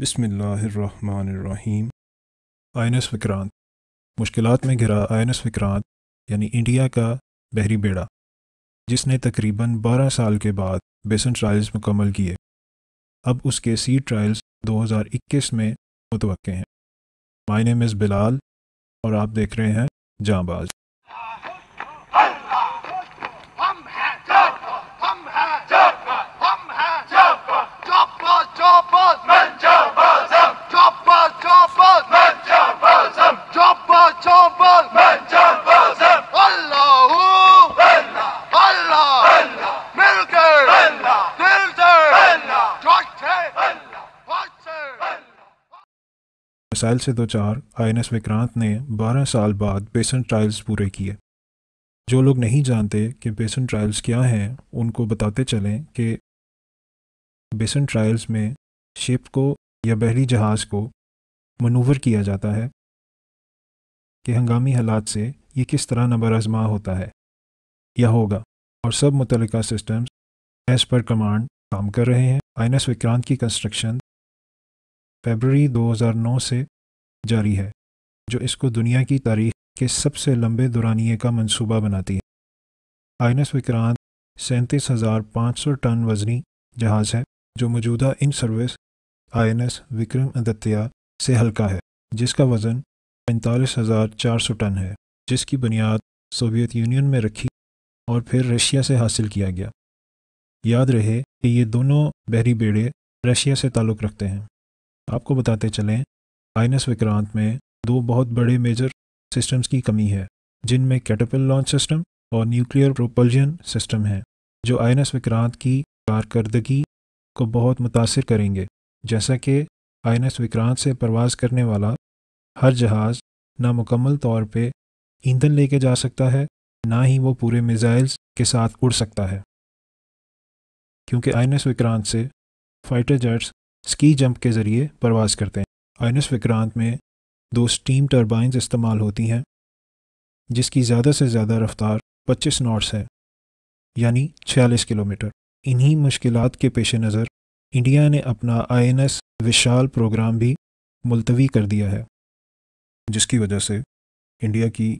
बिसमीम आई N S Vikrant मुश्किल में घिरा आई एन एस विक्रांत यानी इंडिया का बहरी बेड़ा जिसने तकरीबन 12 साल के बाद बेसन ट्रायल्स मुकम्मल किए अब उसके सी ट्रायल्स 2021 में मुतव हैं माय नेम इज़ बिलाल और आप देख रहे हैं जाँबाज़ मिसाइल से दो चार आई एन एस विक्रांत ने 12 साल बाद बेसन ट्रायल्स पूरे किए जो लोग नहीं जानते कि बेसन ट्रायल्स क्या हैं उनको बताते चलें कि बेसन ट्रायल्स में शिप को या बहरी जहाज़ को मनूवर किया जाता है कि हंगामी हालात से ये किस तरह नबर आजमा होता है या होगा और सब मुतलका सिस्टम्स एज पर कमांड काम कर रहे हैं आई विक्रांत की कंस्ट्रक्शन फेबररी 2009 से जारी है जो इसको दुनिया की तारीख के सबसे लंबे दुरानिए का मनसूबा बनाती है आइनस विक्रांत सैंतीस हज़ार पाँच सौ टन वजनी जहाज़ है जो मौजूदा in service I Vikramaditya से हल्का है जिसका वज़न पैंतालीस हज़ार चार सौ टन है जिसकी बुनियाद सोवियत यूनियन में रखी और फिर रशिया से हासिल किया गया याद रहे कि ये दोनों बहरी बेड़े रशिया से ताल्लुक़ रखते हैं आपको बताते चलें आइनस विक्रांत में दो बहुत बड़े मेजर सिस्टम्स की कमी है जिनमें कैटरपिल लॉन्च सिस्टम और न्यूक्लियर प्रोपल्जन सिस्टम है जो आइनस विक्रांत की कारकर्दगी को बहुत मुतासर करेंगे जैसा कि आइनस विक्रांत से परवाज करने वाला हर जहाज़ नामुकम्मल तौर पे ईंधन लेके जा सकता है ना ही वो पूरे मिज़ाइल्स के साथ उड़ सकता है क्योंकि आइनस विक्रांत से फाइटर जेट्स स्की जंप के ज़रिए परवास करते हैं आइनस विक्रांत में दो स्टीम टर्बाइंस इस्तेमाल होती हैं जिसकी ज़्यादा से ज़्यादा रफ्तार 25 नॉट्स है यानी 46 किलोमीटर इन्हीं मुश्किल के पेश नज़र इंडिया ने अपना I N S Vishal programme भी मुलतवी कर दिया है जिसकी वजह से इंडिया की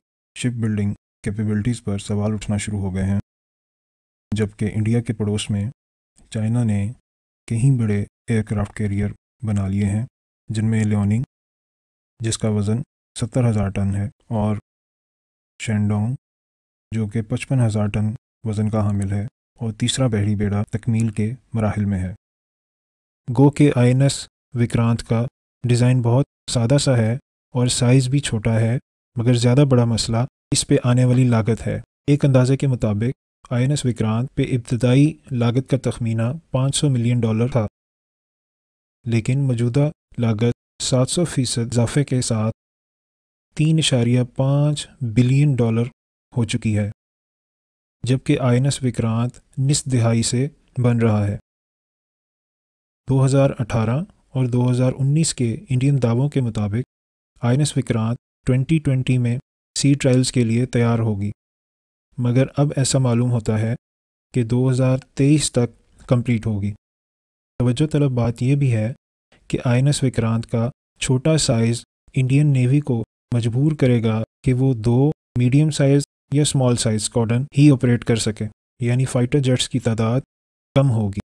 शिप बिल्डिंग कैपेबिलिटीज़ पर सवाल उठना शुरू हो गए हैं जबकि इंडिया के पड़ोस में चाइना ने कहीं बड़े एयरक्राफ्ट कैरियर बना लिए हैं जिनमें लियोनिंग जिसका वज़न सत्तर हज़ार टन है और शेंडोंग जो कि पचपन हज़ार टन वज़न का हामिल है और तीसरा बहरी बेड़ा तकमील के मराहल में है गो के आईएनएस विक्रांत का डिज़ाइन बहुत सादा सा है और साइज़ भी छोटा है मगर ज़्यादा बड़ा मसला इस पे आने वाली लागत है एक अंदाजे के मुताबिक आई एन एस विक्रांत पे इब्तदाई लागत का तखमीना 500 मिलियन डॉलर था लेकिन मौजूदा लागत 700 फीसद इजाफे के साथ तीन इशारिया पाँच बिलियन डॉलर हो चुकी है जबकि आयनस एस विक्रांत निस दिहाई से बन रहा है 2018 और 2019 के इंडियन दावों के मुताबिक आयनस एस विक्रांत 2020 में सी ट्रायल्स के लिए तैयार होगी मगर अब ऐसा मालूम होता है कि 2023 तक कंप्लीट होगी तोज्जो तलब बात यह भी है कि आई एन एस विक्रांत का छोटा साइज़ इंडियन नेवी को मजबूर करेगा कि वो दो मीडियम साइज़ या स्मॉल साइज़ स्कॉडन ही ऑपरेट कर सके यानी फ़ाइटर जेट्स की तादाद कम होगी